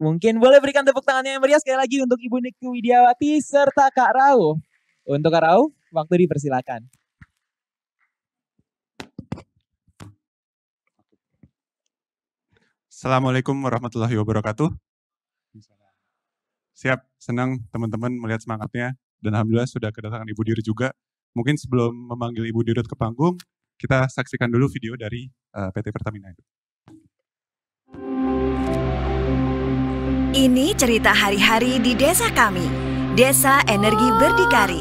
Mungkin boleh berikan tepuk tangannya yang meriah sekali lagi untuk Ibu Niki Widiawati serta Kak Rau. Untuk Kak Rau, waktu dipersilakan. Assalamualaikum warahmatullahi wabarakatuh. Siap, senang teman-teman melihat semangatnya. Dan Alhamdulillah sudah kedatangan Ibu Dirut juga. Mungkin sebelum memanggil Ibu Dirut ke panggung, kita saksikan dulu video dari eh, PT Pertamina. itu. Ini cerita hari-hari di desa kami, Desa Energi Berdikari.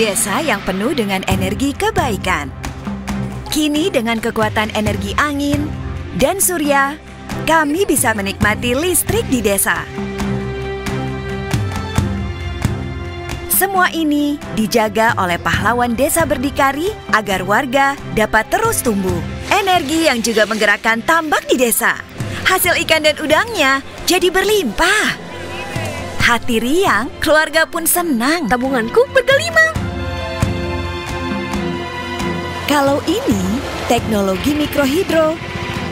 Desa yang penuh dengan energi kebaikan. Kini dengan kekuatan energi angin dan surya, kami bisa menikmati listrik di desa. Semua ini dijaga oleh pahlawan desa berdikari agar warga dapat terus tumbuh. Energi yang juga menggerakkan tambak di desa. Hasil ikan dan udangnya jadi berlimpah. Hati riang, keluarga pun senang. Tabunganku berkelima. Kalau ini teknologi mikrohidro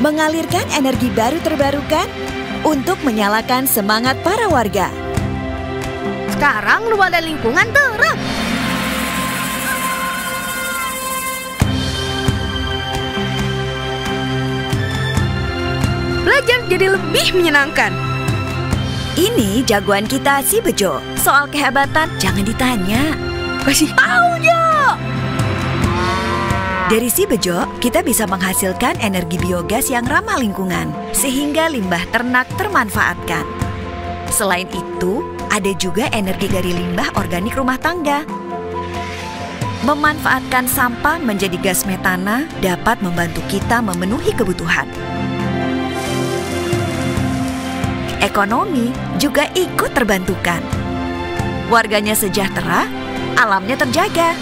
mengalirkan energi baru terbarukan untuk menyalakan semangat para warga. Sekarang luar dan lingkungan terang. Belajar jadi lebih menyenangkan. Ini jagoan kita si Bejo. Soal kehebatan jangan ditanya. Kasih ya. Dari si bejo, kita bisa menghasilkan energi biogas yang ramah lingkungan, sehingga limbah ternak termanfaatkan. Selain itu, ada juga energi dari limbah organik rumah tangga. Memanfaatkan sampah menjadi gas metana dapat membantu kita memenuhi kebutuhan. Ekonomi juga ikut terbantukan. Warganya sejahtera, alamnya terjaga.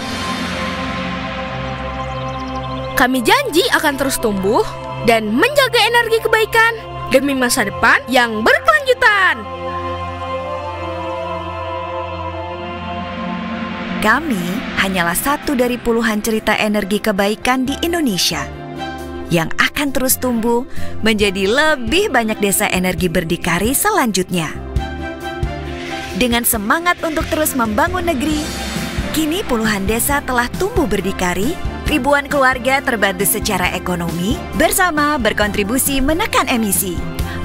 Kami janji akan terus tumbuh dan menjaga energi kebaikan demi masa depan yang berkelanjutan. Kami hanyalah satu dari puluhan cerita energi kebaikan di Indonesia yang akan terus tumbuh menjadi lebih banyak desa energi berdikari selanjutnya. Dengan semangat untuk terus membangun negeri, kini puluhan desa telah tumbuh berdikari, ribuan keluarga terbantu secara ekonomi, bersama berkontribusi menekan emisi.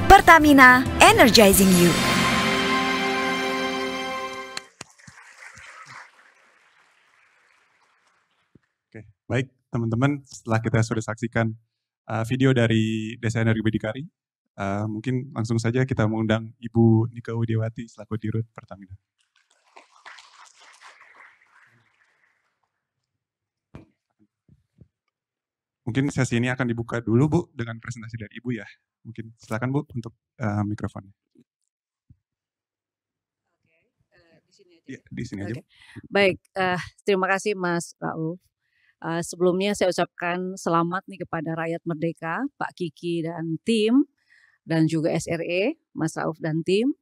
Pertamina Energizing You. Baik, teman-teman, setelah kita sudah saksikan uh, video dari desainer Bidikari, uh, eh, mungkin langsung saja kita mengundang Ibu Nika Widiawati selaku Dirut Pertamina. Mungkin sesi ini akan dibuka dulu Bu dengan presentasi dari Ibu ya. Mungkin silakan Bu untuk uh, mikrofonnya. Oke, di sini aja. Iya, ya? okay. Baik, uh, terima kasih Mas Rauf Eh, sebelumnya saya ucapkan selamat nih kepada rakyat merdeka, Pak Kiki dan tim, dan juga SRE, Mas Rauf dan tim,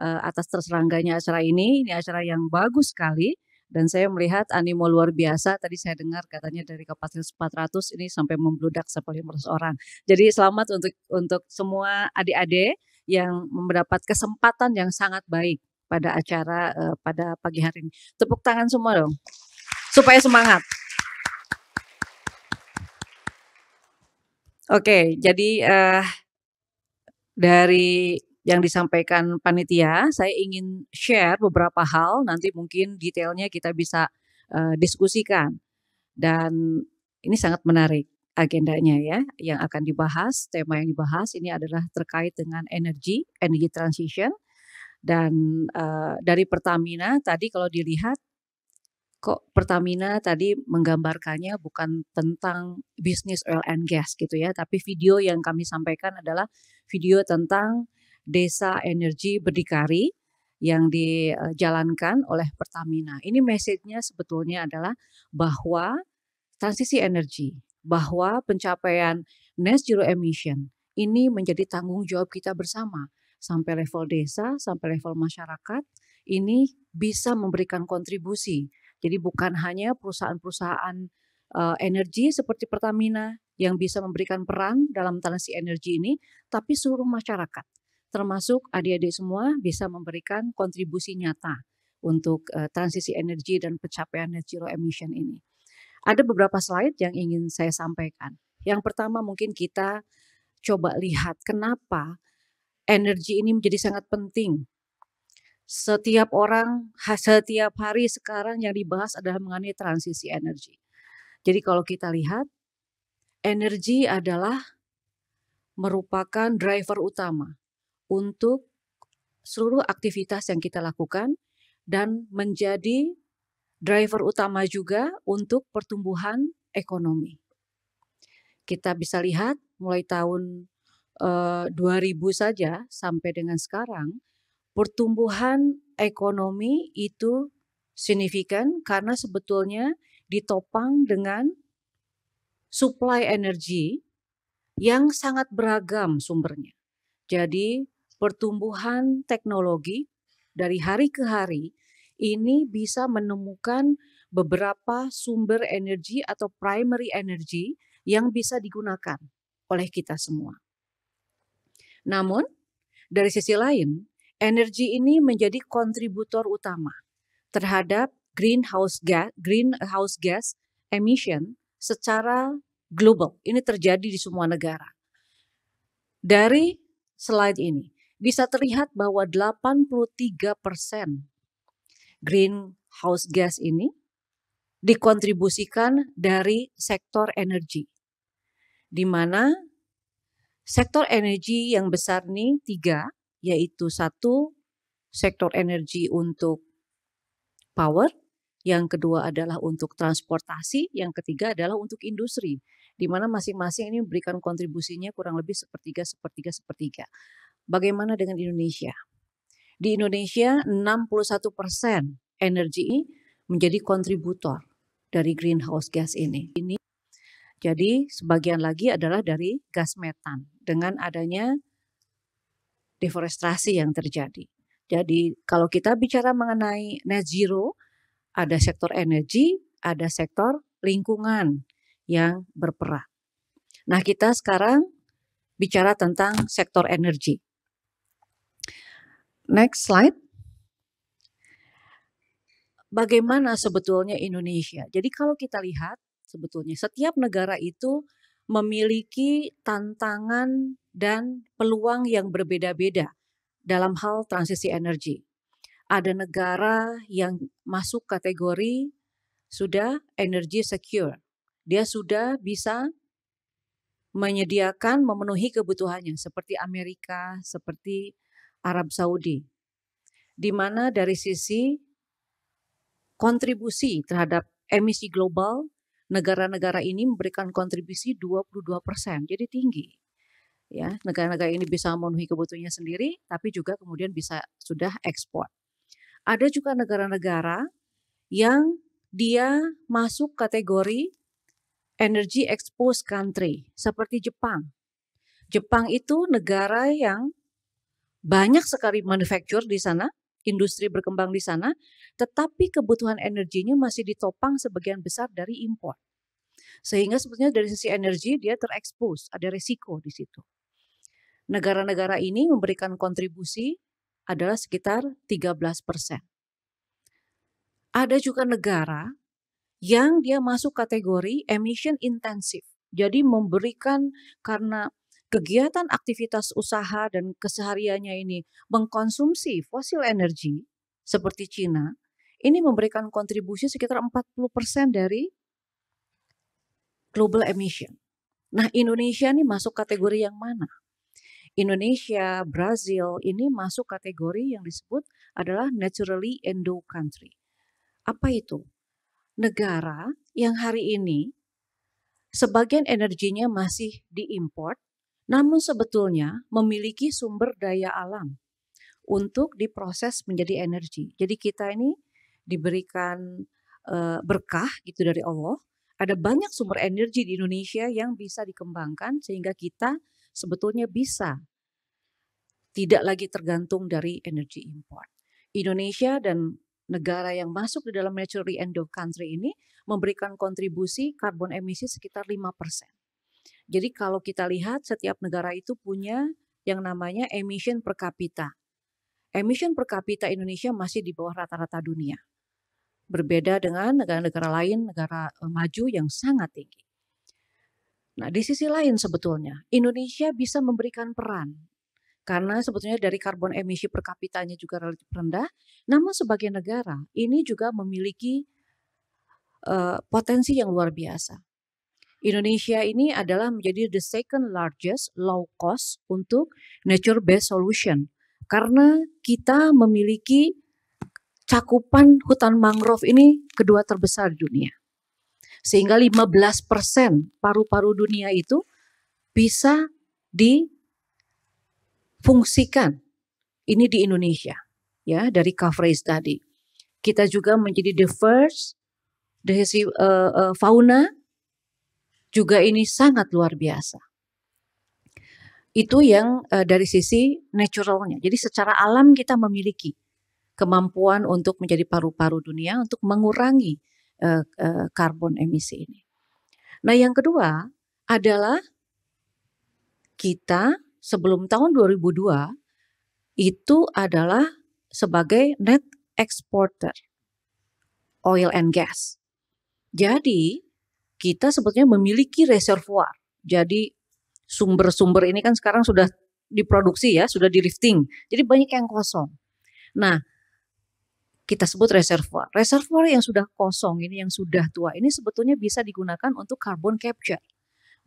eh, atas terserangganya acara ini. Ini acara yang bagus sekali, dan saya melihat animo luar biasa. Tadi saya dengar katanya dari kapasitas 400 ini sampai membludak sampai 500 orang. Jadi selamat untuk untuk semua adik-adik yang mendapat kesempatan yang sangat baik pada acara uh, pada pagi hari ini. Tepuk tangan semua dong, supaya semangat. Oke, jadi, uh, dari yang disampaikan panitia, saya ingin share beberapa hal, nanti mungkin detailnya kita bisa, uh, diskusikan. Dan ini sangat menarik agendanya ya, yang akan dibahas, tema yang dibahas ini adalah terkait dengan energi, energy transition dan, uh, dari Pertamina tadi kalau dilihat kok Pertamina tadi menggambarkannya bukan tentang bisnis oil and gas gitu ya, tapi video yang kami sampaikan adalah video tentang desa energi berdikari yang dijalankan oleh Pertamina. Ini message-nya sebetulnya adalah bahwa transisi energi, bahwa pencapaian net zero emission ini menjadi tanggung jawab kita bersama sampai level desa, sampai level masyarakat ini bisa memberikan kontribusi jadi bukan hanya perusahaan-perusahaan uh, energi seperti Pertamina yang bisa memberikan peran dalam transisi energi ini, tapi seluruh masyarakat, termasuk adik-adik semua bisa memberikan kontribusi nyata untuk uh, transisi energi dan pencapaian net zero emission ini. Ada beberapa slide yang ingin saya sampaikan. Yang pertama mungkin kita coba lihat kenapa energi ini menjadi sangat penting setiap orang setiap hari sekarang yang dibahas adalah mengenai transisi energi. Jadi kalau kita lihat energi adalah merupakan driver utama untuk seluruh aktivitas yang kita lakukan dan menjadi driver utama juga untuk pertumbuhan ekonomi. Kita bisa lihat mulai tahun 2000 eh, saja sampai dengan sekarang pertumbuhan ekonomi itu signifikan karena sebetulnya ditopang dengan supply energi yang sangat beragam sumbernya. Jadi pertumbuhan teknologi dari hari ke hari ini bisa menemukan beberapa sumber energi atau primary energy yang bisa digunakan oleh kita semua. Namun, dari sisi lain, energi ini menjadi kontributor utama terhadap greenhouse gas, greenhouse gas emission secara global. Ini terjadi di semua negara. Dari slide ini bisa terlihat bahwa 83% greenhouse gas ini dikontribusikan dari sektor energi. Di mana sektor energi yang besar nih tiga yaitu satu sektor energi untuk power, yang kedua adalah untuk transportasi, yang ketiga adalah untuk industri, di mana masing-masing ini memberikan kontribusinya kurang lebih sepertiga, sepertiga, sepertiga. Bagaimana dengan Indonesia? Di Indonesia 61 persen energi menjadi kontributor dari greenhouse gas ini. Ini jadi sebagian lagi adalah dari gas metan dengan adanya deforestasi yang terjadi. Jadi kalau kita bicara mengenai net zero, ada sektor energi, ada sektor lingkungan yang berperan. Nah, kita sekarang bicara tentang sektor energi. Next slide. Bagaimana sebetulnya Indonesia? Jadi kalau kita lihat sebetulnya setiap negara itu memiliki tantangan dan peluang yang berbeda-beda dalam hal transisi energi. Ada negara yang masuk kategori sudah energi secure. Dia sudah bisa menyediakan memenuhi kebutuhannya seperti Amerika, seperti Arab Saudi. Di mana dari sisi kontribusi terhadap emisi global negara-negara ini memberikan kontribusi 22 persen, jadi tinggi ya negara-negara ini bisa memenuhi kebutuhannya sendiri tapi juga kemudian bisa sudah ekspor ada juga negara-negara yang dia masuk kategori energy exposed country seperti Jepang Jepang itu negara yang banyak sekali manufaktur di sana industri berkembang di sana tetapi kebutuhan energinya masih ditopang sebagian besar dari impor sehingga sebetulnya dari sisi energi dia terekspos ada resiko di situ negara-negara ini memberikan kontribusi adalah sekitar 13 persen. Ada juga negara yang dia masuk kategori emission intensif. Jadi memberikan karena kegiatan aktivitas usaha dan kesehariannya ini mengkonsumsi fosil energi seperti Cina, ini memberikan kontribusi sekitar 40% persen dari global emission. Nah, Indonesia ini masuk kategori yang mana? Indonesia, Brazil ini masuk kategori yang disebut adalah naturally endo country. Apa itu? Negara yang hari ini sebagian energinya masih diimport, namun sebetulnya memiliki sumber daya alam untuk diproses menjadi energi. Jadi kita ini diberikan eh, berkah gitu dari Allah. Ada banyak sumber energi di Indonesia yang bisa dikembangkan sehingga kita sebetulnya bisa tidak lagi tergantung dari energi import. Indonesia dan negara yang masuk di dalam naturally endowed country ini memberikan kontribusi karbon emisi sekitar 5%. Jadi kalau kita lihat setiap negara itu punya yang namanya emission per kapita. Emission per kapita Indonesia masih di bawah rata-rata dunia. Berbeda dengan negara-negara lain, negara eh, maju yang sangat tinggi. Nah, di sisi lain sebetulnya Indonesia bisa memberikan peran karena sebetulnya dari karbon emisi per kapitanya juga relatif rendah. Namun sebagai negara ini juga memiliki uh, potensi yang luar biasa. Indonesia ini adalah menjadi the second largest low cost untuk nature based solution karena kita memiliki cakupan hutan mangrove ini kedua terbesar di dunia sehingga 15% paru-paru dunia itu bisa difungsikan. Ini di Indonesia ya dari coverage tadi. Kita juga menjadi the first the uh, uh, fauna juga ini sangat luar biasa. Itu yang uh, dari sisi naturalnya. Jadi secara alam kita memiliki kemampuan untuk menjadi paru-paru dunia untuk mengurangi Eh, eh, karbon emisi ini. Nah, yang kedua adalah kita sebelum tahun 2002 itu adalah sebagai net exporter oil and gas. Jadi, kita sebetulnya memiliki reservoir. Jadi, sumber-sumber ini kan sekarang sudah diproduksi ya, sudah di lifting. Jadi banyak yang kosong. Nah, kita sebut reservoir. Reservoir yang sudah kosong ini yang sudah tua ini sebetulnya bisa digunakan untuk carbon capture.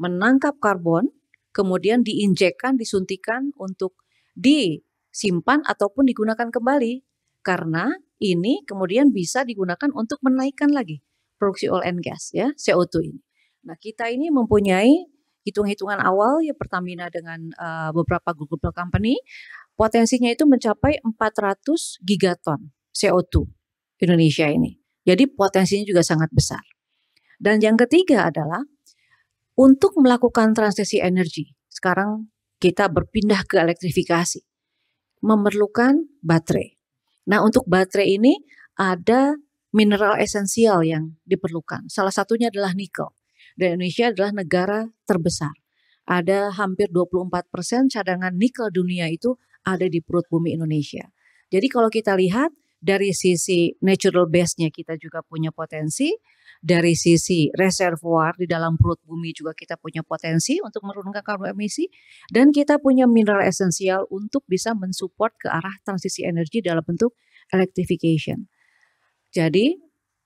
Menangkap karbon kemudian diinjekkan, disuntikan untuk disimpan ataupun digunakan kembali karena ini kemudian bisa digunakan untuk menaikkan lagi produksi oil and gas ya CO2 ini. Nah, kita ini mempunyai hitung-hitungan awal ya Pertamina dengan uh, beberapa Google company potensinya itu mencapai 400 gigaton CO2 Indonesia ini. Jadi potensinya juga sangat besar. Dan yang ketiga adalah untuk melakukan transisi energi. Sekarang kita berpindah ke elektrifikasi. Memerlukan baterai. Nah, untuk baterai ini ada mineral esensial yang diperlukan. Salah satunya adalah nikel. Dan Indonesia adalah negara terbesar. Ada hampir 24 persen cadangan nikel dunia itu ada di perut bumi Indonesia. Jadi kalau kita lihat dari sisi natural base-nya kita juga punya potensi, dari sisi reservoir di dalam perut bumi juga kita punya potensi untuk menurunkan karbon emisi dan kita punya mineral esensial untuk bisa mensupport ke arah transisi energi dalam bentuk electrification. Jadi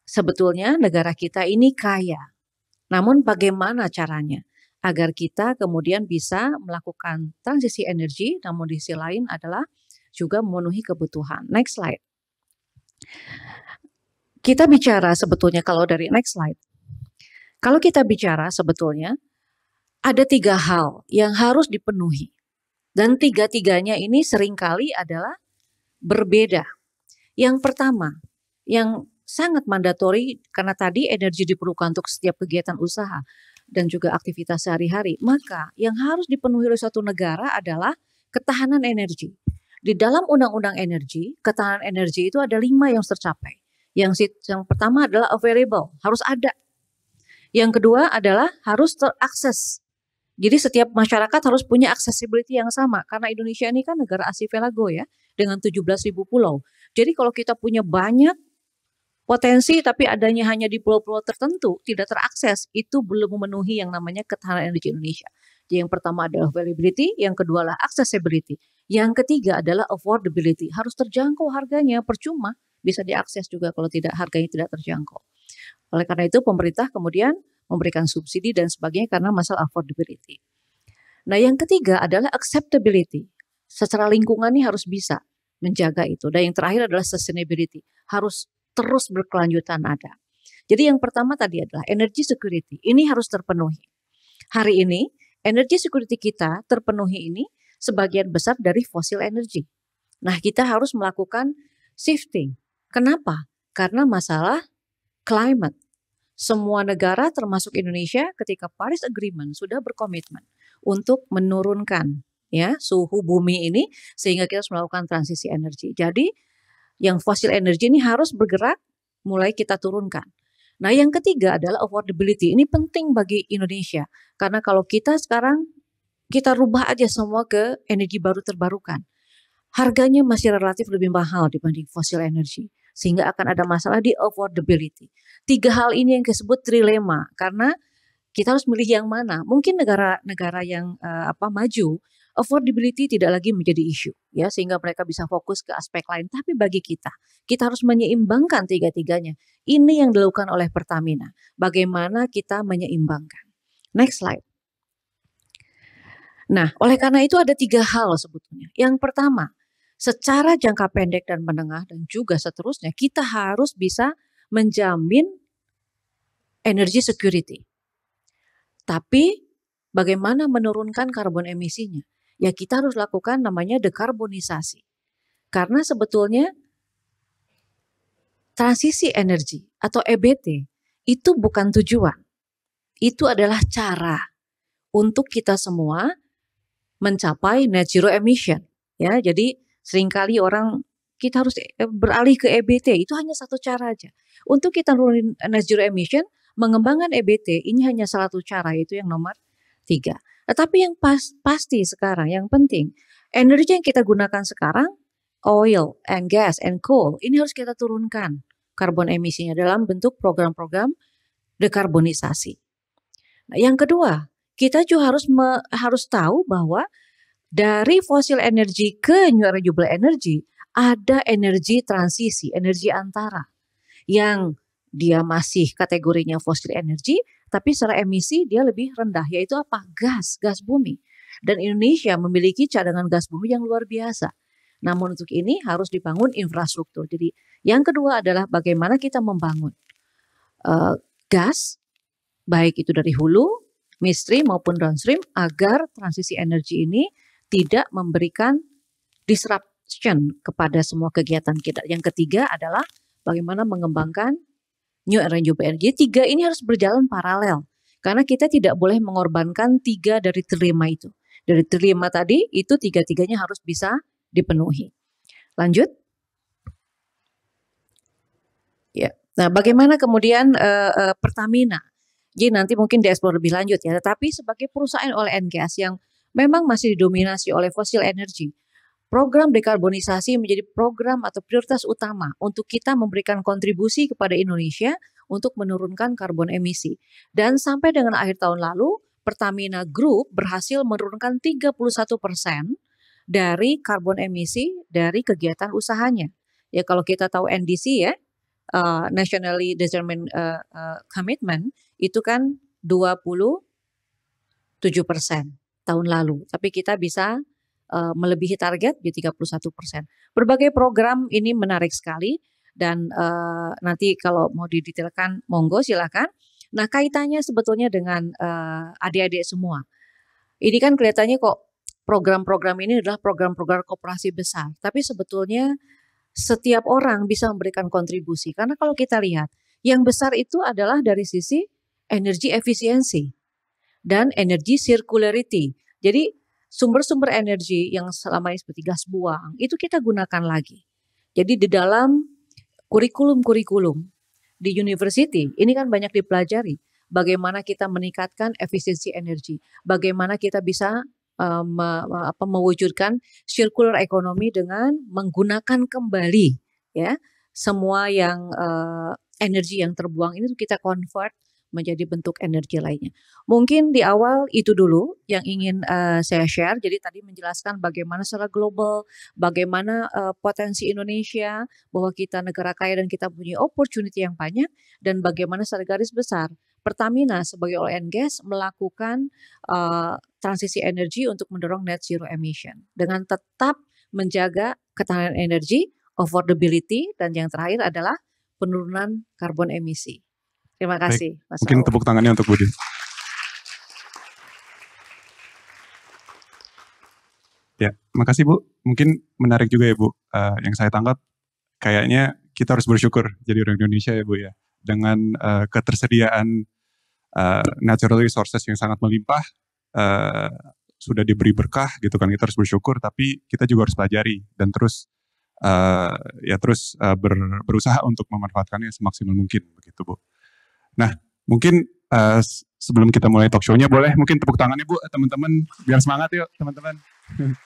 sebetulnya negara kita ini kaya. Namun bagaimana caranya agar kita kemudian bisa melakukan transisi energi namun di sisi lain adalah juga memenuhi kebutuhan. Next slide. Kita bicara sebetulnya kalau dari next slide. Kalau kita bicara sebetulnya ada tiga hal yang harus dipenuhi. Dan tiga-tiganya ini seringkali adalah berbeda. Yang pertama, yang sangat mandatori karena tadi energi diperlukan untuk setiap kegiatan usaha dan juga aktivitas sehari-hari. Maka yang harus dipenuhi oleh suatu negara adalah ketahanan energi. Di dalam Undang-Undang Energi, ketahanan energi itu ada lima yang tercapai. Yang, yang pertama adalah available, harus ada. Yang kedua adalah harus terakses. Jadi setiap masyarakat harus punya accessibility yang sama. Karena Indonesia ini kan negara archipelago ya, dengan ribu pulau. Jadi kalau kita punya banyak potensi tapi adanya hanya di pulau-pulau tertentu tidak terakses itu belum memenuhi yang namanya ketahanan energi Indonesia. Jadi yang pertama adalah availability, yang kedua adalah accessibility. Yang ketiga adalah affordability, harus terjangkau harganya, percuma bisa diakses juga kalau tidak harganya tidak terjangkau. Oleh karena itu pemerintah kemudian memberikan subsidi dan sebagainya karena masalah affordability. Nah, yang ketiga adalah acceptability. Secara lingkungan ini harus bisa menjaga itu. Dan yang terakhir adalah sustainability. Harus terus berkelanjutan ada. Jadi yang pertama tadi adalah energy security. Ini harus terpenuhi. Hari ini energy security kita terpenuhi ini sebagian besar dari fosil energi. Nah, kita harus melakukan shifting. Kenapa? Karena masalah climate. Semua negara termasuk Indonesia ketika Paris Agreement sudah berkomitmen untuk menurunkan ya suhu bumi ini sehingga kita harus melakukan transisi energi. Jadi yang fosil energi ini harus bergerak mulai kita turunkan. Nah, yang ketiga adalah affordability. Ini penting bagi Indonesia karena kalau kita sekarang kita rubah aja semua ke energi baru terbarukan. Harganya masih relatif lebih mahal dibanding fosil energi, sehingga akan ada masalah di affordability. Tiga hal ini yang disebut trilema karena kita harus milih yang mana. Mungkin negara-negara yang uh, apa maju affordability tidak lagi menjadi isu ya sehingga mereka bisa fokus ke aspek lain tapi bagi kita kita harus menyeimbangkan tiga-tiganya ini yang dilakukan oleh Pertamina bagaimana kita menyeimbangkan next slide Nah, oleh karena itu ada tiga hal sebetulnya. Yang pertama, secara jangka pendek dan menengah dan juga seterusnya, kita harus bisa menjamin energy security. Tapi bagaimana menurunkan karbon emisinya? Ya kita harus lakukan namanya dekarbonisasi. Karena sebetulnya transisi energi atau EBT itu bukan tujuan. Itu adalah cara untuk kita semua mencapai net zero emission ya jadi seringkali orang kita harus eh, beralih ke EBT itu hanya satu cara aja untuk kita nurunin net zero emission mengembangkan EBT ini hanya salah satu cara yaitu yang nomor tiga tetapi yang pas, pasti sekarang yang penting energi yang kita gunakan sekarang oil and gas and coal ini harus kita turunkan karbon emisinya dalam bentuk program-program dekarbonisasi. yang kedua, kita juga harus me, harus tahu bahwa dari fosil energi ke new renewable energy ada energi transisi, energi antara yang dia masih kategorinya fosil energi tapi secara emisi dia lebih rendah yaitu apa? gas, gas bumi. Dan Indonesia memiliki cadangan gas bumi yang luar biasa. Namun untuk ini harus dibangun infrastruktur. Jadi yang kedua adalah bagaimana kita membangun uh, gas, baik itu dari hulu midstream maupun downstream agar transisi energi ini tidak memberikan disruption kepada semua kegiatan kita. Yang ketiga adalah bagaimana mengembangkan new renewable energy. Tiga ini harus berjalan paralel karena kita tidak boleh mengorbankan tiga dari terima itu. Dari terima tadi itu tiga-tiganya harus bisa dipenuhi. Lanjut. Ya. Nah, bagaimana kemudian uh, uh, Pertamina nanti mungkin diekspor lebih lanjut ya. Tetapi sebagai perusahaan oleh NGS yang memang masih didominasi oleh fosil energi, program dekarbonisasi menjadi program atau prioritas utama untuk kita memberikan kontribusi kepada Indonesia untuk menurunkan karbon emisi. Dan sampai dengan akhir tahun lalu, Pertamina Group berhasil menurunkan 31 persen dari karbon emisi dari kegiatan usahanya. Ya kalau kita tahu NDC ya, uh, Nationally Determined uh, uh, Commitment, itu kan 27 persen tahun lalu. Tapi kita bisa uh, melebihi target di 31 persen. Berbagai program ini menarik sekali dan uh, nanti kalau mau didetailkan monggo silahkan. Nah kaitannya sebetulnya dengan uh, adik-adik semua. Ini kan kelihatannya kok program-program ini adalah program-program kooperasi besar. Tapi sebetulnya setiap orang bisa memberikan kontribusi. Karena kalau kita lihat yang besar itu adalah dari sisi energi efisiensi, dan energi circularity. Jadi sumber-sumber energi yang selama ini seperti gas buang itu kita gunakan lagi. Jadi di dalam kurikulum-kurikulum di university ini kan banyak dipelajari bagaimana kita meningkatkan efisiensi energi, bagaimana kita bisa um, apa, mewujudkan circular economy dengan menggunakan kembali ya semua yang uh, energi yang terbuang ini kita convert menjadi bentuk energi lainnya. Mungkin di awal itu dulu yang ingin uh, saya share. Jadi tadi menjelaskan bagaimana secara global, bagaimana uh, potensi Indonesia bahwa kita negara kaya dan kita punya opportunity yang banyak dan bagaimana secara garis besar Pertamina sebagai oil and gas melakukan uh, transisi energi untuk mendorong net zero emission dengan tetap menjaga ketahanan energi, affordability dan yang terakhir adalah penurunan karbon emisi. Terima kasih. Baik. Mas Mungkin tepuk tangannya untuk Budi. Ya, makasih Bu. Mungkin menarik juga ya Bu. Uh, yang saya tangkap kayaknya kita harus bersyukur jadi orang Indonesia ya Bu ya. Dengan uh, ketersediaan uh, natural resources yang sangat melimpah, uh, sudah diberi berkah gitu kan kita harus bersyukur tapi kita juga harus pelajari dan terus uh, ya terus uh, ber, berusaha untuk memanfaatkannya semaksimal mungkin begitu bu. Nah, mungkin uh, sebelum kita mulai talk show-nya boleh mungkin tepuk tangannya Bu teman-teman biar semangat yuk teman-teman.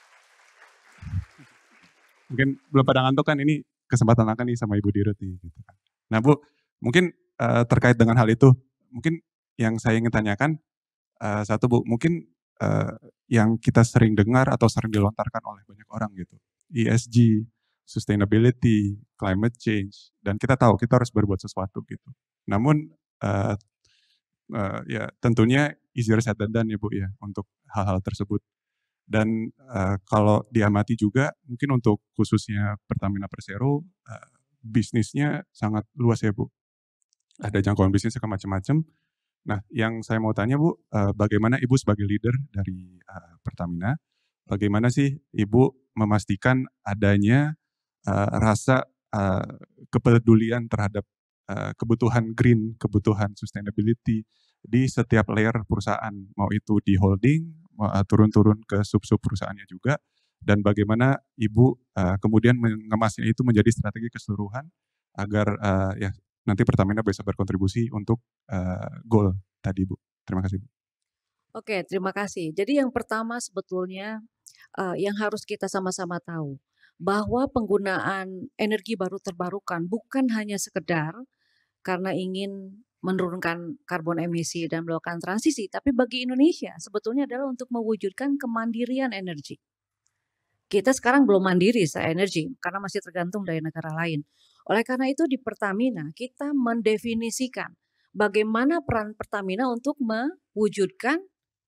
mungkin belum pada ngantuk kan ini kesempatan akan nih sama Ibu Dirut nih gitu kan. Nah, Bu, mungkin uh, terkait dengan hal itu mungkin yang saya ingin tanyakan uh, satu Bu, mungkin uh, yang kita sering dengar atau sering dilontarkan oleh banyak orang gitu. ESG, sustainability, climate change dan kita tahu kita harus berbuat sesuatu gitu. Namun uh, ya tentunya easier said than done ya Bu ya untuk hal-hal tersebut. Dan uh, kalau diamati juga mungkin untuk khususnya Pertamina Persero uh, bisnisnya sangat luas ya Bu. Ada jangkauan bisnisnya ke macam-macam. Nah, yang saya mau tanya Bu, uh, bagaimana Ibu sebagai leader dari uh, Pertamina, bagaimana sih Ibu memastikan adanya uh, rasa uh, kepedulian terhadap Eh, kebutuhan green, kebutuhan sustainability di setiap layer perusahaan, mau itu di holding, eh, turun-turun ke sub-sub perusahaannya juga, dan bagaimana ibu uh, kemudian mengemasnya itu menjadi strategi keseluruhan agar uh, ya nanti Pertamina bisa berkontribusi untuk uh, goal tadi Bu. Terima kasih Bu. Oke, terima kasih. Jadi yang pertama sebetulnya uh, yang harus kita sama-sama tahu bahwa penggunaan energi baru terbarukan bukan hanya sekedar karena ingin menurunkan karbon emisi dan melakukan transisi, tapi bagi Indonesia sebetulnya adalah untuk mewujudkan kemandirian energi. Kita sekarang belum mandiri secara energi karena masih tergantung dari negara lain. Oleh karena itu di Pertamina kita mendefinisikan bagaimana peran Pertamina untuk mewujudkan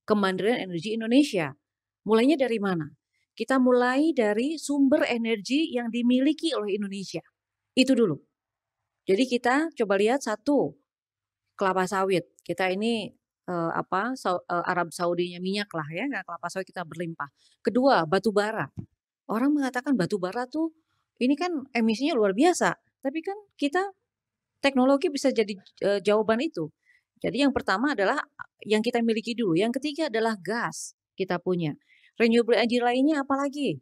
kemandirian energi Indonesia. Mulainya dari mana? Kita mulai dari sumber energi yang dimiliki oleh Indonesia. Itu dulu. Jadi kita coba lihat satu kelapa sawit. Kita ini eh, apa eh, Arab Saudinya minyak lah ya, kelapa sawit kita berlimpah. Kedua, batu bara. Orang mengatakan batu bara tuh ini kan emisinya luar biasa, tapi kan kita teknologi bisa jadi eh, jawaban itu. Jadi yang pertama adalah yang kita miliki dulu. Yang ketiga adalah gas kita punya renewable energy lainnya apalagi?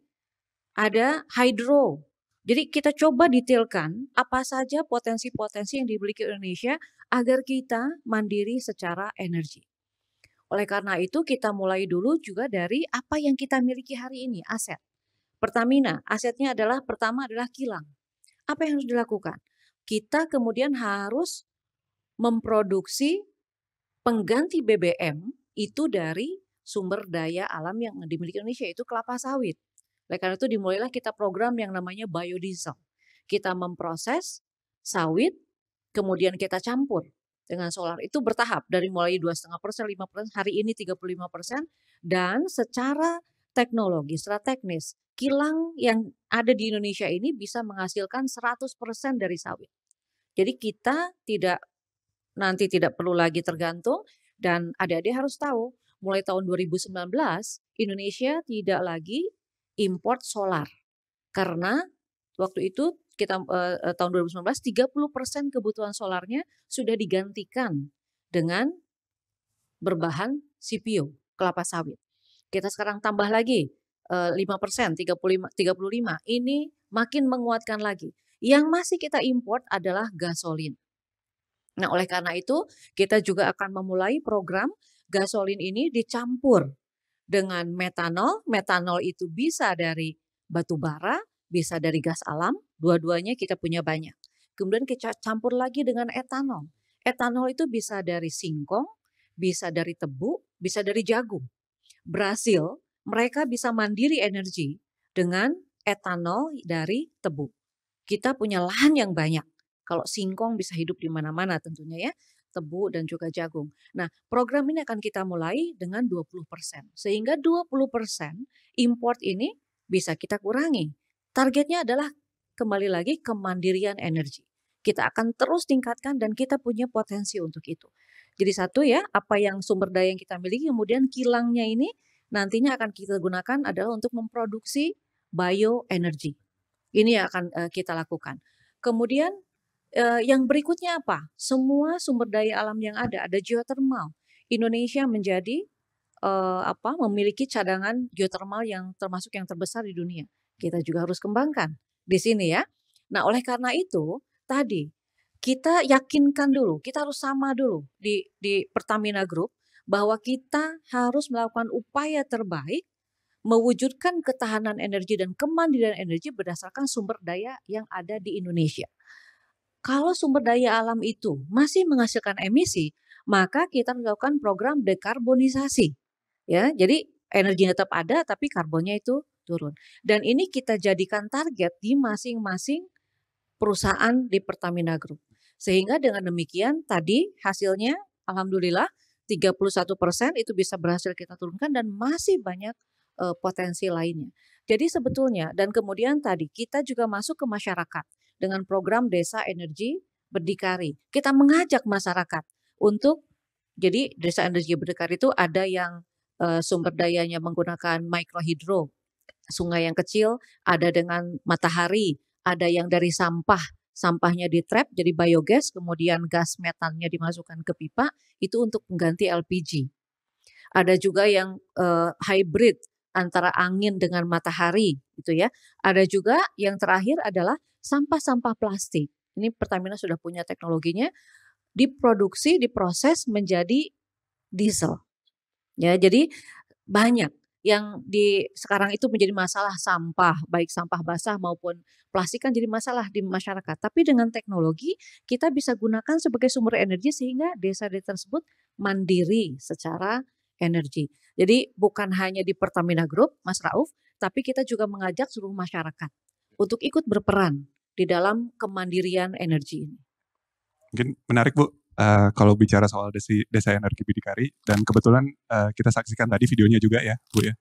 Ada hydro. Jadi kita coba detailkan apa saja potensi-potensi yang dimiliki Indonesia agar kita mandiri secara energi. Oleh karena itu kita mulai dulu juga dari apa yang kita miliki hari ini, aset. Pertamina, asetnya adalah pertama adalah kilang. Apa yang harus dilakukan? Kita kemudian harus memproduksi pengganti BBM itu dari sumber daya alam yang dimiliki Indonesia itu kelapa sawit. Oleh karena itu dimulailah kita program yang namanya biodiesel. Kita memproses sawit, kemudian kita campur dengan solar itu bertahap dari mulai 2,5 setengah persen, lima persen, hari ini 35 persen, dan secara teknologi, secara teknis, kilang yang ada di Indonesia ini bisa menghasilkan 100 persen dari sawit. Jadi kita tidak nanti tidak perlu lagi tergantung dan adik-adik harus tahu mulai tahun 2019 Indonesia tidak lagi import solar karena waktu itu kita eh, eh tahun 2019 30% persen kebutuhan solarnya sudah digantikan dengan berbahan CPO kelapa sawit. Kita sekarang tambah lagi eh, 5% 35 35 ini makin menguatkan lagi. Yang masih kita import adalah gasolin. Nah, oleh karena itu kita juga akan memulai program gasolin ini dicampur dengan metanol. Metanol itu bisa dari batu bara, bisa dari gas alam, dua-duanya kita punya banyak. Kemudian kita campur lagi dengan etanol. Etanol itu bisa dari singkong, bisa dari tebu, bisa dari jagung. Brasil, mereka bisa mandiri energi dengan etanol dari tebu. Kita punya lahan yang banyak. Kalau singkong bisa hidup di mana-mana tentunya ya tebu, dan juga jagung. Nah, program ini akan kita mulai dengan 20%. Sehingga 20% import ini bisa kita kurangi. Targetnya adalah kembali lagi kemandirian energi. Kita akan terus tingkatkan dan kita punya potensi untuk itu. Jadi satu ya, apa yang sumber daya yang kita miliki, kemudian kilangnya ini nantinya akan kita gunakan adalah untuk memproduksi bioenergi. Ini yang akan eh, kita lakukan. Kemudian yang berikutnya apa? Semua sumber daya alam yang ada, ada geothermal. Indonesia menjadi, apa, memiliki cadangan geothermal yang termasuk yang terbesar di dunia. Kita juga harus kembangkan di sini ya. Nah, oleh karena itu tadi kita yakinkan dulu, kita harus sama dulu di di Pertamina Group bahwa kita harus melakukan upaya terbaik mewujudkan ketahanan energi dan kemandirian energi berdasarkan sumber daya yang ada di Indonesia. Kalau sumber daya alam itu masih menghasilkan emisi, maka kita melakukan program dekarbonisasi. Ya, jadi energinya tetap ada tapi karbonnya itu turun. Dan ini kita jadikan target di masing-masing perusahaan di Pertamina Group. Sehingga dengan demikian tadi hasilnya alhamdulillah 31 itu bisa berhasil kita turunkan dan masih banyak uh, potensi lainnya. Jadi sebetulnya dan kemudian tadi kita juga masuk ke masyarakat dengan program Desa Energi Berdikari. Kita mengajak masyarakat untuk jadi Desa Energi Berdikari itu ada yang uh, sumber dayanya menggunakan mikrohidro, sungai yang kecil, ada dengan matahari, ada yang dari sampah, sampahnya di trap jadi biogas, kemudian gas metannya dimasukkan ke pipa, itu untuk mengganti LPG. Ada juga yang uh, hybrid antara angin dengan matahari gitu ya. Ada juga yang terakhir adalah sampah-sampah plastik. Ini Pertamina sudah punya teknologinya diproduksi, diproses menjadi diesel. Ya, jadi banyak yang di sekarang itu menjadi masalah sampah, baik sampah basah maupun plastik kan jadi masalah di masyarakat. Tapi dengan teknologi kita bisa gunakan sebagai sumber energi sehingga desa desa tersebut mandiri secara energi. Jadi bukan hanya di Pertamina Group, Mas Rauf, tapi kita juga mengajak seluruh masyarakat untuk ikut berperan di dalam kemandirian energi ini. Mungkin menarik Bu, uh, kalau bicara soal desi, desa energi Bidikari dan kebetulan uh, kita saksikan tadi videonya juga ya Bu ya.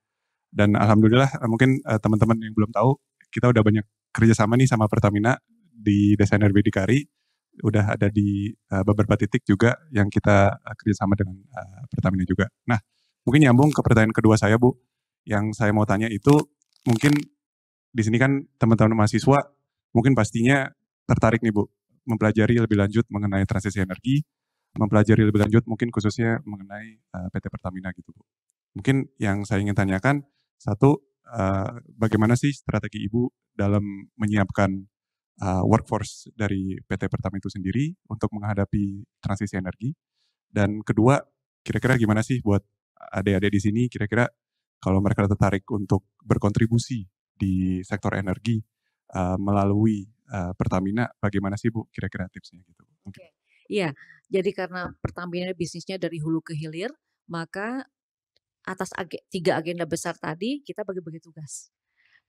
Dan alhamdulillah uh, mungkin uh, teman-teman yang belum tahu kita udah banyak kerjasama nih sama Pertamina di desa energi Bidikari udah ada di uh, beberapa titik juga yang kita uh, kerjasama dengan uh, Pertamina juga. Nah, mungkin nyambung ke pertanyaan kedua saya Bu, yang saya mau tanya itu mungkin di sini kan teman-teman mahasiswa mungkin pastinya tertarik nih Bu mempelajari lebih lanjut mengenai transisi energi, mempelajari lebih lanjut mungkin khususnya mengenai uh, eh, PT Pertamina gitu Bu. Mungkin yang saya ingin tanyakan satu uh, bagaimana sih strategi Ibu dalam menyiapkan uh, workforce dari PT Pertamina itu sendiri untuk menghadapi transisi energi? Dan kedua, kira-kira gimana sih buat adik-adik di sini kira-kira kalau mereka tertarik untuk berkontribusi di sektor energi uh, melalui uh, Pertamina bagaimana sih Bu kira-kira tipsnya gitu. Oke. Okay. Iya, jadi karena Pertamina bisnisnya dari hulu ke hilir, maka atas ag tiga agenda besar tadi kita bagi-bagi tugas.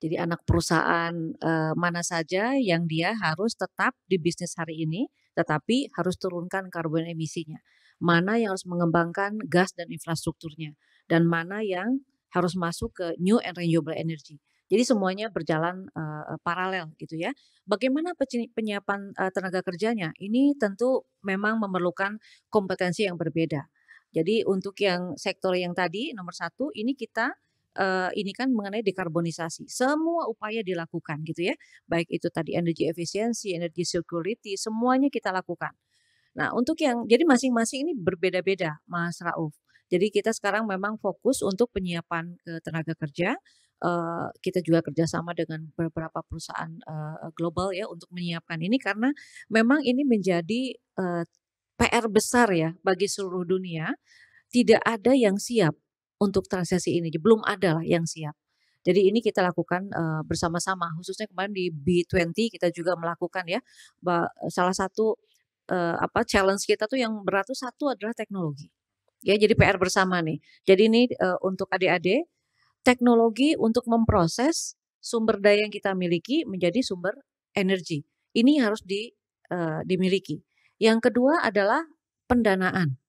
Jadi anak perusahaan eh, mana saja yang dia harus tetap di bisnis hari ini, tetapi harus turunkan karbon emisinya. Mana yang harus mengembangkan gas dan infrastrukturnya, dan mana yang harus masuk ke new and renewable energy. Jadi semuanya berjalan uh, paralel gitu ya. Bagaimana penyiapan uh, tenaga kerjanya? Ini tentu memang memerlukan kompetensi yang berbeda. Jadi untuk yang sektor yang tadi nomor satu ini kita uh, ini kan mengenai dekarbonisasi. Semua upaya dilakukan gitu ya. Baik itu tadi energi efisiensi, energi security, semuanya kita lakukan. Nah, untuk yang jadi masing-masing ini berbeda-beda, Mas Rauf. Jadi kita sekarang memang fokus untuk penyiapan ke tenaga kerja kita juga kerjasama dengan beberapa perusahaan global ya untuk menyiapkan ini karena memang ini menjadi PR besar ya bagi seluruh dunia. Tidak ada yang siap untuk transisi ini, belum ada lah yang siap. Jadi ini kita lakukan bersama-sama, khususnya kemarin di B20 kita juga melakukan ya. Salah satu apa challenge kita tuh yang berat satu adalah teknologi. Ya, jadi PR bersama nih. Jadi ini uh, untuk adik-adik teknologi untuk memproses sumber daya yang kita miliki menjadi sumber energi. Ini harus di, uh, dimiliki. Yang kedua adalah pendanaan.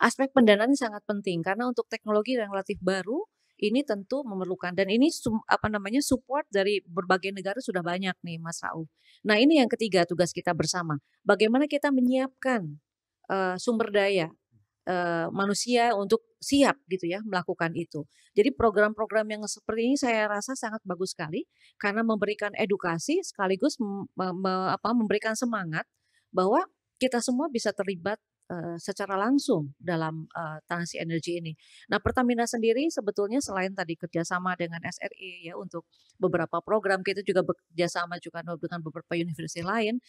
Aspek pendanaan sangat penting karena untuk teknologi yang relatif baru ini tentu memerlukan dan ini apa namanya support dari berbagai negara sudah banyak nih Mas Rauf. Nah ini yang ketiga tugas kita bersama. Bagaimana kita menyiapkan uh, sumber daya Eh, manusia untuk siap gitu ya melakukan itu. Jadi program-program yang seperti ini saya rasa sangat bagus sekali karena memberikan edukasi sekaligus memberikan semangat bahwa kita semua bisa terlibat eh, secara langsung dalam uh, eh, transisi energi ini. Nah Pertamina sendiri sebetulnya selain tadi kerjasama dengan SRI ya untuk beberapa program kita juga bekerjasama juga dengan beberapa universitas lain.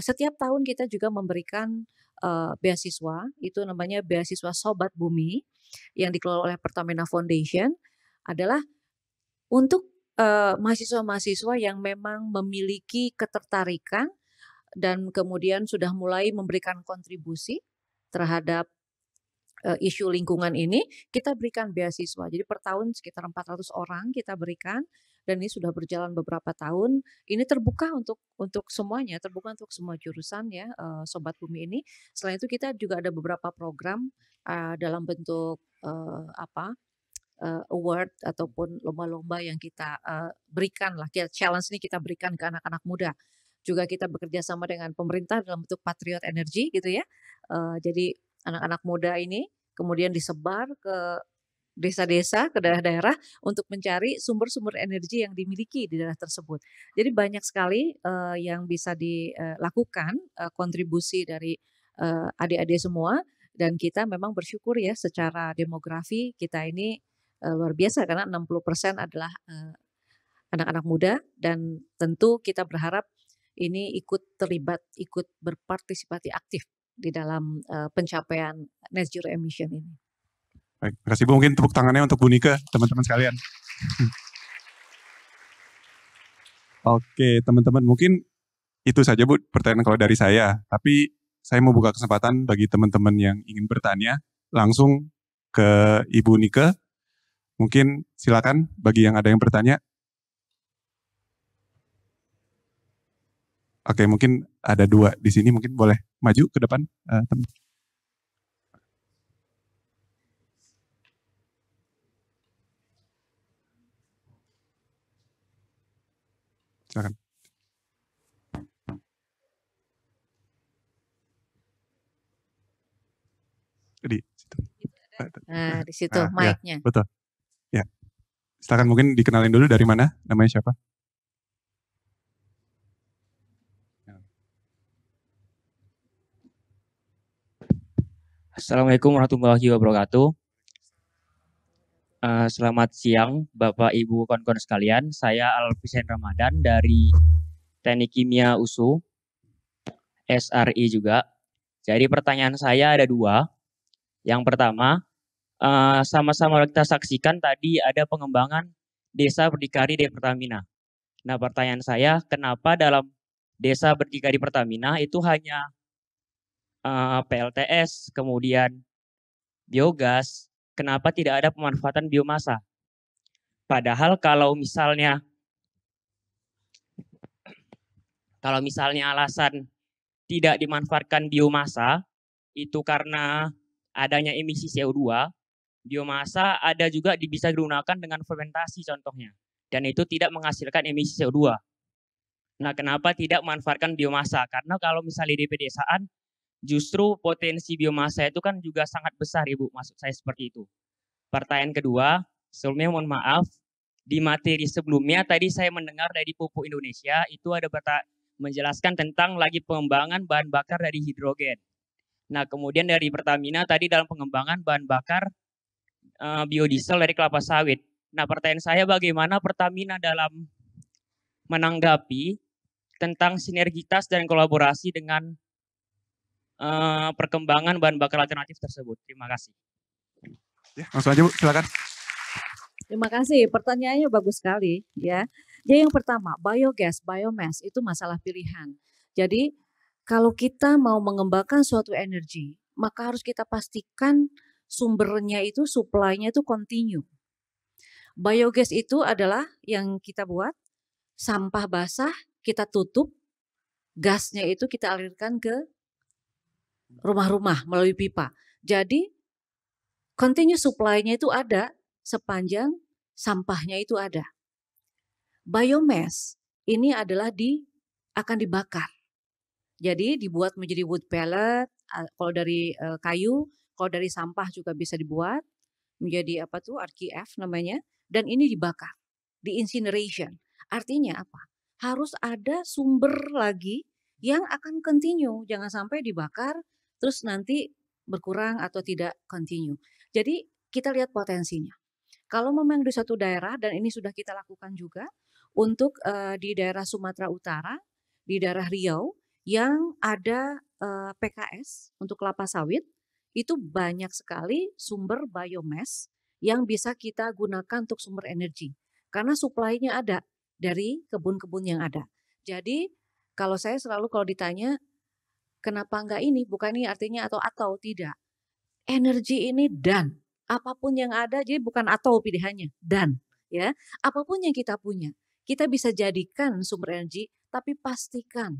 setiap tahun kita juga memberikan uh, beasiswa itu namanya beasiswa Sobat Bumi yang dikelola oleh Pertamina Foundation adalah untuk mahasiswa mahasiswa-mahasiswa yang memang memiliki ketertarikan dan kemudian sudah mulai memberikan kontribusi terhadap uh, isu lingkungan ini, kita berikan beasiswa. Jadi per tahun sekitar 400 orang kita berikan dan ini sudah berjalan beberapa tahun. Ini terbuka untuk untuk semuanya, terbuka untuk semua jurusan ya eh, sobat bumi ini. Selain itu kita juga ada beberapa program uh, dalam bentuk uh, apa? award ataupun lomba-lomba yang kita uh, berikan lah, challenge ini kita berikan ke anak-anak muda juga kita bekerja sama dengan pemerintah dalam bentuk patriot energi gitu ya. jadi anak-anak muda ini kemudian disebar ke desa-desa ke daerah-daerah untuk mencari sumber-sumber energi yang dimiliki di daerah tersebut. Jadi banyak sekali uh, yang bisa dilakukan eh, uh, eh, kontribusi dari uh, adik-adik semua dan kita memang bersyukur ya secara demografi kita ini uh, luar biasa karena 60% adalah uh, anak-anak muda dan tentu kita berharap ini ikut terlibat, ikut berpartisipasi aktif di dalam uh, pencapaian net zero emission ini. Baik, kasih Bu. Mungkin tepuk tangannya untuk Bu Nika, teman-teman sekalian. Oke, teman-teman, mungkin itu saja Bu pertanyaan kalau dari saya. Tapi saya mau buka kesempatan bagi teman-teman yang ingin bertanya langsung ke Ibu Nika. Mungkin silakan bagi yang ada yang bertanya. Oke, mungkin ada dua di sini, mungkin boleh maju ke depan, uh, eh, teman. silakan. Di situ. Nah, di situ nah, mic-nya. Ya, betul. Ya. Silakan mungkin dikenalin dulu dari mana, namanya siapa? Assalamualaikum warahmatullahi wabarakatuh. Eh, selamat siang Bapak Ibu kawan-kawan sekalian. Saya Alfisan Ramadan dari Teknik Kimia USU, SRI juga. Jadi pertanyaan saya ada dua. Yang pertama, eh, sama-sama kita saksikan tadi ada pengembangan desa berdikari di Pertamina. Nah pertanyaan saya, kenapa dalam desa berdikari Pertamina itu hanya eh, PLTS, kemudian biogas, kenapa tidak ada pemanfaatan biomasa. Padahal kalau misalnya kalau misalnya alasan tidak dimanfaatkan biomasa itu karena adanya emisi CO2, biomasa ada juga bisa digunakan dengan fermentasi contohnya dan itu tidak menghasilkan emisi CO2. Nah, kenapa tidak memanfaatkan biomasa? Karena kalau misalnya di pedesaan justru potensi biomasa itu kan juga sangat besar Ibu, maksud saya seperti itu. Pertanyaan kedua, sebelumnya mohon maaf, di materi sebelumnya tadi saya mendengar dari Pupuk Indonesia itu ada berta menjelaskan tentang lagi pengembangan bahan bakar dari hidrogen. Nah, kemudian dari Pertamina tadi dalam pengembangan bahan bakar e, biodiesel dari kelapa sawit. Nah, pertanyaan saya bagaimana Pertamina dalam menanggapi tentang sinergitas dan kolaborasi dengan Eh, perkembangan bahan bakar alternatif tersebut. Terima kasih. Ya, langsung aja Bu, silakan. Terima kasih. Pertanyaannya bagus sekali ya. Jadi ya, yang pertama, biogas, biomass itu masalah pilihan. Jadi kalau kita mau mengembangkan suatu energi, maka harus kita pastikan sumbernya itu, suplainya itu kontinu. Biogas itu adalah yang kita buat, sampah basah kita tutup, gasnya itu kita alirkan ke rumah-rumah melalui pipa. Jadi continue supply-nya itu ada sepanjang sampahnya itu ada. Biomass ini adalah di akan dibakar. Jadi dibuat menjadi wood pellet kalau dari e, kayu, kalau dari sampah juga bisa dibuat menjadi apa tuh RKF namanya dan ini dibakar di incineration. Artinya apa? Harus ada sumber lagi yang akan continue, jangan sampai dibakar terus nanti berkurang atau tidak continue. Jadi kita lihat potensinya. Kalau memang di satu daerah dan ini sudah kita lakukan juga untuk uh, di daerah Sumatera Utara, di daerah Riau yang ada uh, eh, PKS untuk kelapa sawit itu banyak sekali sumber biomass yang bisa kita gunakan untuk sumber energi karena suplainya ada dari kebun-kebun yang ada. Jadi kalau saya selalu kalau ditanya Kenapa enggak ini? Bukan ini artinya atau atau tidak. Energi ini dan apapun yang ada jadi bukan atau pilihannya dan ya apapun yang kita punya kita bisa jadikan sumber energi tapi pastikan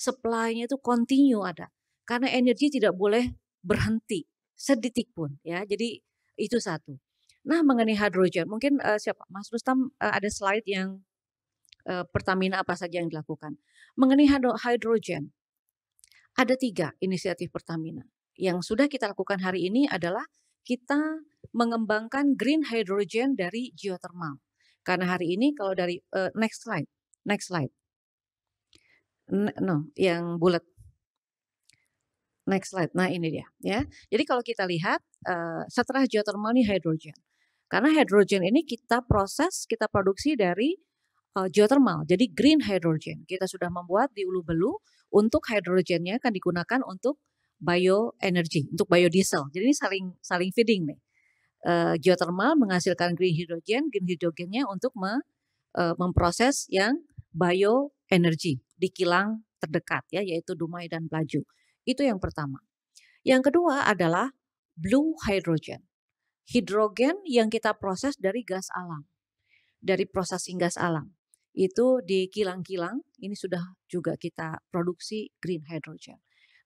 supply-nya itu continue ada karena energi tidak boleh berhenti sedetik pun ya jadi itu satu nah mengenai hidrogen mungkin uh, siapa Mas Rustam uh, ada slide yang uh, Pertamina apa saja yang dilakukan mengenai hidrogen ada tiga inisiatif Pertamina. Yang sudah kita lakukan hari ini adalah kita mengembangkan green hydrogen dari geothermal. Karena hari ini kalau dari uh, next slide, next slide. no, yang bulat. Next slide. Nah, ini dia ya. Jadi kalau kita lihat uh, setelah geothermal ini hydrogen. Karena hydrogen ini kita proses, kita produksi dari Eh, geothermal, jadi green hydrogen. Kita sudah membuat di Ulu Belu untuk hidrogennya akan digunakan untuk bioenergi, untuk biodiesel. Jadi ini saling saling feeding nih. Eh, geothermal menghasilkan green hydrogen, green hydrogennya untuk eh, memproses yang bioenergi di kilang terdekat ya, yaitu Dumai dan Pelaju. Itu yang pertama. Yang kedua adalah blue hydrogen. Hidrogen yang kita proses dari gas alam dari processing gas alam itu di kilang-kilang ini sudah juga kita produksi green hydrogen.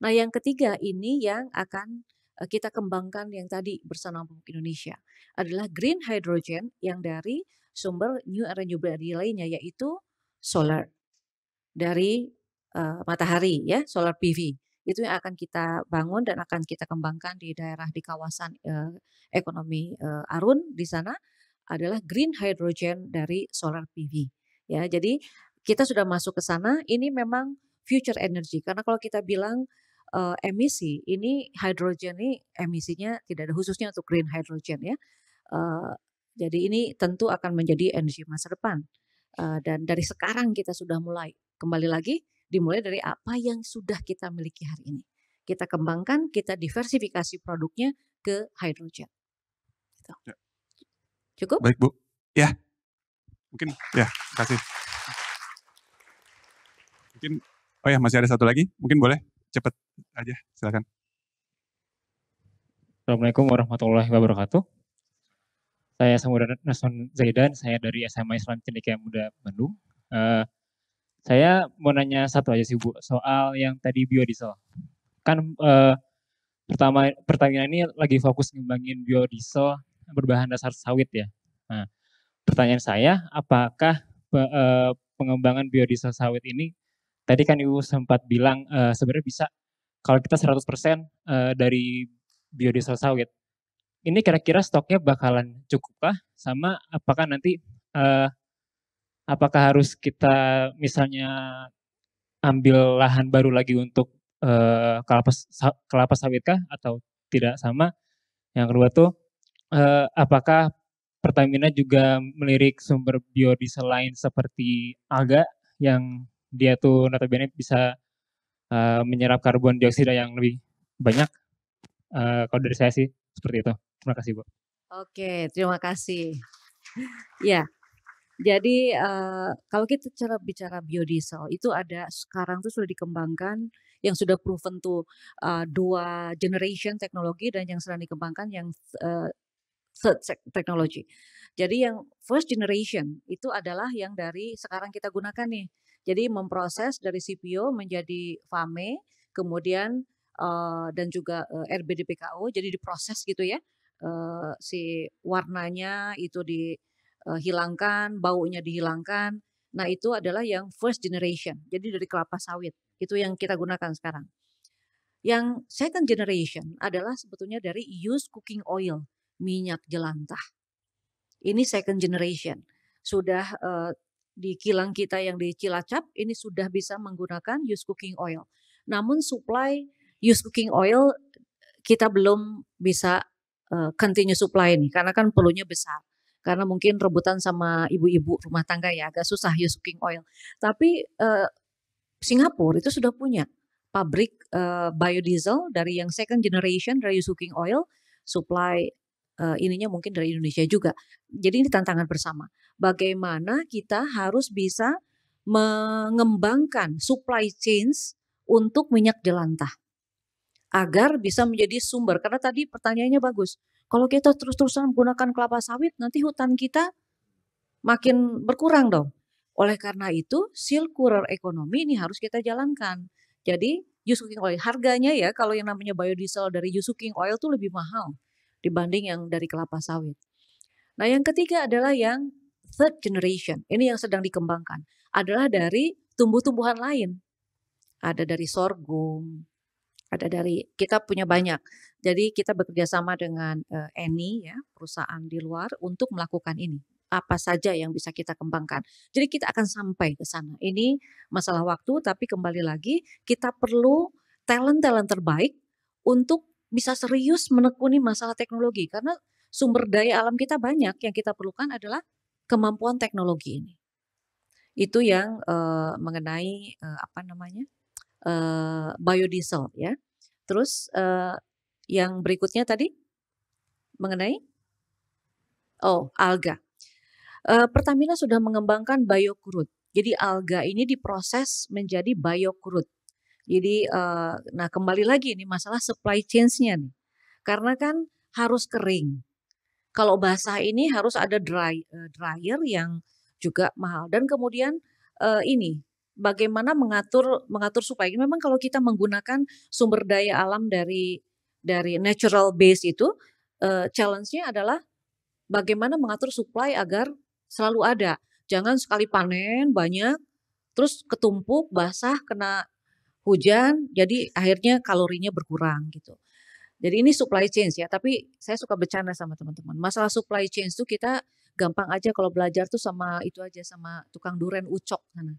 Nah, yang ketiga ini yang akan eh, kita kembangkan yang tadi bersama Pupuk Indonesia adalah green hydrogen yang dari sumber new renewable energy lainnya yaitu solar dari uh, matahari ya, solar PV. Itu yang akan kita bangun dan akan kita kembangkan di daerah di kawasan uh, ekonomi uh, Arun di sana adalah green hydrogen dari solar PV. Ya, jadi kita sudah masuk ke sana. Ini memang future energy karena kalau kita bilang uh, emisi ini hidrogen ini emisinya tidak ada khususnya untuk green hydrogen ya. Uh, jadi ini tentu akan menjadi energi masa depan. Uh, dan dari sekarang kita sudah mulai kembali lagi dimulai dari apa yang sudah kita miliki hari ini. Kita kembangkan, kita diversifikasi produknya ke hidrogen. Gitu. Ya. Cukup? Baik Bu. Ya, mungkin ya kasih mungkin oh ya masih ada satu lagi mungkin boleh cepet aja silakan Assalamualaikum warahmatullahi wabarakatuh saya Samudra Nason Zaidan saya dari SMA Islam Cendekia Muda Bandung uh, saya mau nanya satu aja sih bu soal yang tadi biodiesel kan uh, pertama pertanyaan ini lagi fokus ngembangin biodiesel berbahan dasar sawit ya nah pertanyaan saya, apakah eh, pengembangan biodiesel sawit ini tadi kan Ibu sempat bilang eh, sebenarnya bisa kalau kita 100% eh, dari biodiesel sawit. Ini kira-kira stoknya bakalan cukupkah sama apakah nanti apakah harus kita misalnya ambil lahan baru lagi untuk kelapa, kelapa sawit kah? atau tidak sama? Yang kedua tuh apakah Pertamina juga melirik sumber biodiesel lain seperti alga yang dia tuh notabene bisa uh, menyerap karbon dioksida yang lebih banyak. Uh, kalau dari saya sih seperti itu. Terima kasih, Bu. Oke, terima kasih. ya, jadi uh, kalau kita cara bicara biodiesel itu ada sekarang tuh sudah dikembangkan yang sudah proven tuh dua generation teknologi dan yang sedang dikembangkan yang uh, teknologi. Jadi yang first generation itu adalah yang dari sekarang kita gunakan nih. Jadi memproses dari CPO menjadi FAME, kemudian uh, dan juga uh, eh, RBDPKO, jadi diproses gitu ya. Uh, si warnanya itu dihilangkan, baunya dihilangkan. Nah itu adalah yang first generation, jadi dari kelapa sawit. Itu yang kita gunakan sekarang. Yang second generation adalah sebetulnya dari use cooking oil minyak jelantah. Ini second generation. Sudah uh, di kilang kita yang di Cilacap ini sudah bisa menggunakan used cooking oil. Namun supply used cooking oil kita belum bisa uh, continue supply ini karena kan perlunya besar. Karena mungkin rebutan sama ibu-ibu rumah tangga ya agak susah used cooking oil. Tapi uh, Singapura itu sudah punya pabrik uh, biodiesel dari yang second generation dari used cooking oil supply uh, ininya mungkin dari Indonesia juga. Jadi ini tantangan bersama. Bagaimana kita harus bisa mengembangkan supply chains untuk minyak jelantah agar bisa menjadi sumber. Karena tadi pertanyaannya bagus. Kalau kita terus-terusan menggunakan kelapa sawit, nanti hutan kita makin berkurang dong. Oleh karena itu, silkurer ekonomi ini harus kita jalankan. Jadi, yusuking oil harganya ya kalau yang namanya biodiesel dari yusuking oil tuh lebih mahal dibanding yang dari kelapa sawit. Nah, yang ketiga adalah yang third generation. Ini yang sedang dikembangkan adalah dari tumbuh-tumbuhan lain. Ada dari sorghum, ada dari kita punya banyak. Jadi kita bekerja sama dengan eh, Eni ya, perusahaan di luar untuk melakukan ini. Apa saja yang bisa kita kembangkan. Jadi kita akan sampai ke sana. Ini masalah waktu tapi kembali lagi kita perlu talent-talent terbaik untuk bisa serius menekuni masalah teknologi karena sumber daya alam kita banyak yang kita perlukan adalah kemampuan teknologi ini. Itu yang uh, mengenai uh, apa namanya uh, biodiesel ya. Terus uh, yang berikutnya tadi mengenai oh alga. Uh, Pertamina sudah mengembangkan biokrut. Jadi alga ini diproses menjadi biokrut. Jadi uh, nah kembali lagi ini masalah supply chain-nya nih. Karena kan harus kering. Kalau basah ini harus ada dry, uh, dryer yang juga mahal dan kemudian uh, ini bagaimana mengatur mengatur supaya memang kalau kita menggunakan sumber daya alam dari dari natural base itu uh, challenge-nya adalah bagaimana mengatur supply agar selalu ada. Jangan sekali panen banyak terus ketumpuk basah kena hujan jadi akhirnya kalorinya berkurang gitu. Jadi ini supply chain ya, tapi saya suka bercanda sama teman-teman. Masalah supply chain itu kita gampang aja kalau belajar tuh sama itu aja sama tukang duren ucok sana.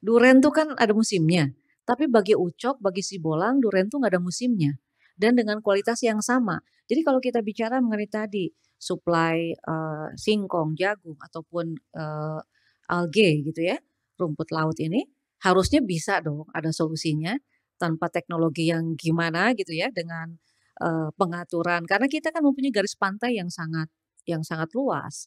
Duren tuh kan ada musimnya, tapi bagi ucok, bagi si bolang, duren tuh nggak ada musimnya dan dengan kualitas yang sama. Jadi kalau kita bicara mengenai tadi supply uh, singkong, jagung ataupun uh, eh, algae gitu ya, rumput laut ini harusnya bisa dong ada solusinya tanpa teknologi yang gimana gitu ya dengan uh, pengaturan karena kita kan mempunyai garis pantai yang sangat yang sangat luas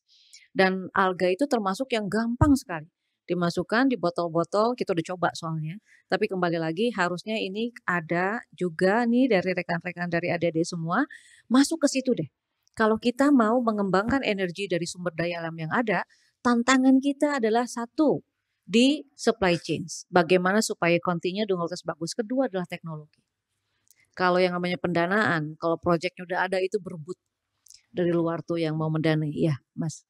dan alga itu termasuk yang gampang sekali dimasukkan di botol-botol kita udah coba soalnya tapi kembali lagi harusnya ini ada juga nih dari rekan-rekan dari ADD semua masuk ke situ deh kalau kita mau mengembangkan energi dari sumber daya alam yang ada tantangan kita adalah satu di supply chains. Bagaimana supaya kontinya dengan bagus. Kedua adalah teknologi. Kalau yang namanya pendanaan, kalau proyeknya udah ada itu berebut dari luar tuh yang mau mendanai. Ya, Mas.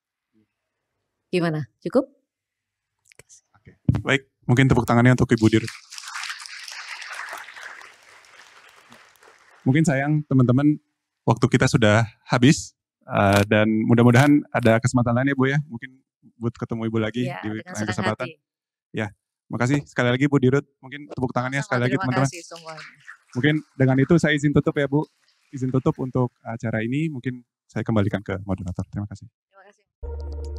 Gimana? Cukup? Oke. Baik, mungkin tepuk tangannya untuk Ibu Dir. Mungkin sayang teman-teman, waktu kita sudah habis uh, dan mudah-mudahan ada kesempatan lain ya Bu ya. Mungkin buat ketemu Ibu lagi ya, di lain kesempatan. Hati. Ya, makasih sekali lagi Bu Dirut. Mungkin tepuk tangannya sekali lagi teman-teman. Mungkin dengan itu saya izin tutup ya Bu. Izin tutup untuk acara ini. Mungkin saya kembalikan ke moderator. Terima kasih. Terima kasih.